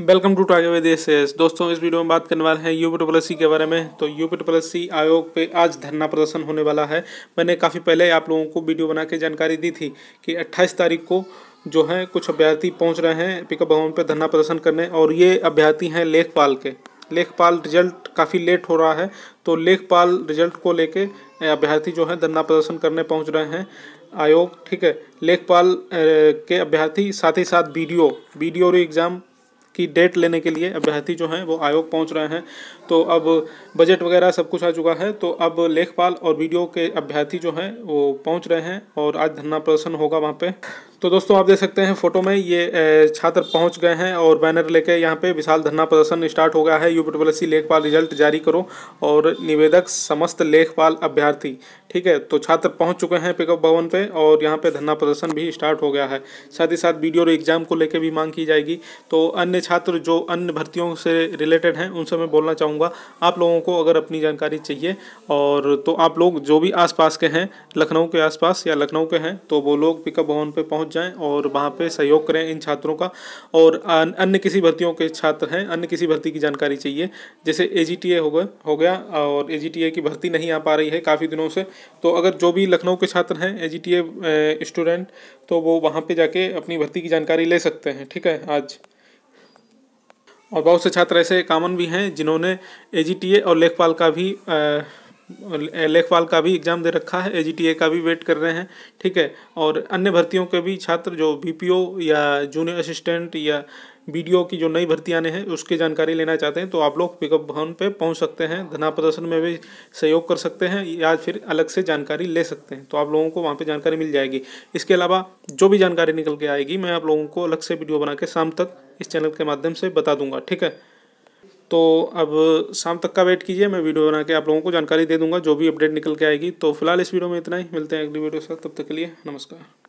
welcome to टागे with S दोस्तों इस वीडियो में बात करने वाले हैं यूपी ट्रिपल के बारे में तो यूपी ट्रिपल आयोग पे आज धरना प्रदर्शन होने वाला है मैंने काफ़ी पहले आप लोगों को वीडियो बना के जानकारी दी थी कि 28 तारीख को जो है कुछ अभ्यर्थी पहुंच रहे हैं पिकअप भवन पे धरना प्रदर्शन करने और ये अभ्यर्थी हैं लेखपाल के लेखपाल रिजल्ट काफ़ी लेट हो रहा है तो लेखपाल रिजल्ट को लेके अभ्यर्थी जो है धरना प्रदर्शन करने पहुँच रहे हैं आयोग ठीक है लेखपाल के अभ्यर्थी साथ ही साथ बी डी ओ एग्ज़ाम की डेट लेने के लिए अभ्यर्थी जो हैं वो आयोग पहुंच रहे हैं तो अब बजट वगैरह सब कुछ आ चुका है तो अब लेखपाल और वीडियो के अभ्यर्थी जो हैं वो पहुंच रहे हैं और आज धरना प्रदर्शन होगा वहाँ पे तो दोस्तों आप देख सकते हैं फोटो में ये छात्र पहुंच गए हैं और बैनर लेके यहाँ पे विशाल धरना प्रदर्शन स्टार्ट हो गया है यू लेखपाल रिजल्ट जारी करो और निवेदक समस्त लेखपाल अभ्यर्थी ठीक है तो छात्र पहुंच चुके हैं पिकअप भवन पे और यहाँ पे धरना प्रदर्शन भी स्टार्ट हो गया है साथ ही साथ वीडियो और एग्जाम को लेकर भी मांग की जाएगी तो अन्य छात्र जो अन्य भर्तियों से रिलेटेड हैं उनसे मैं बोलना चाहूँगा आप लोगों को अगर अपनी जानकारी चाहिए और तो आप लोग जो भी आस के हैं लखनऊ के आसपास या लखनऊ के हैं तो वो लोग पिकअप भवन पर पहुँच जाएँ और वहाँ पर सहयोग करें इन छात्रों का और अन्य किसी भर्तियों के छात्र हैं अन्य किसी भर्ती की जानकारी चाहिए जैसे ए हो गया हो गया और ए की भर्ती नहीं आ पा रही है काफ़ी दिनों से तो अगर जो भी लखनऊ के छात्र हैं ए जी स्टूडेंट तो वो वहाँ पे जाके अपनी भर्ती की जानकारी ले सकते हैं ठीक है आज और बहुत से छात्र ऐसे कामन भी हैं जिन्होंने ए और लेखपाल का भी लेखपाल का भी एग्ज़ाम दे रखा है ए का भी वेट कर रहे हैं ठीक है और अन्य भर्तियों के भी छात्र जो बी या जूनियर असिस्टेंट या वीडियो की जो नई भर्ती आने हैं उसकी जानकारी लेना चाहते हैं तो आप लोग पिकअप भवन पे पहुंच सकते हैं धना प्रदर्शन में भी सहयोग कर सकते हैं या फिर अलग से जानकारी ले सकते हैं तो आप लोगों को वहाँ पर जानकारी मिल जाएगी इसके अलावा जो भी जानकारी निकल के आएगी मैं आप लोगों को अलग से वीडियो बना के शाम तक इस चैनल के माध्यम से बता दूंगा ठीक है तो अब शाम तक का वेट कीजिए मैं वीडियो बना के आप लोगों को जानकारी दे दूंगा जो भी अपडेट निकल के आएगी तो फिलहाल इस वीडियो में इतना ही मिलते हैं अगली वीडियो के साथ तब तक के लिए नमस्कार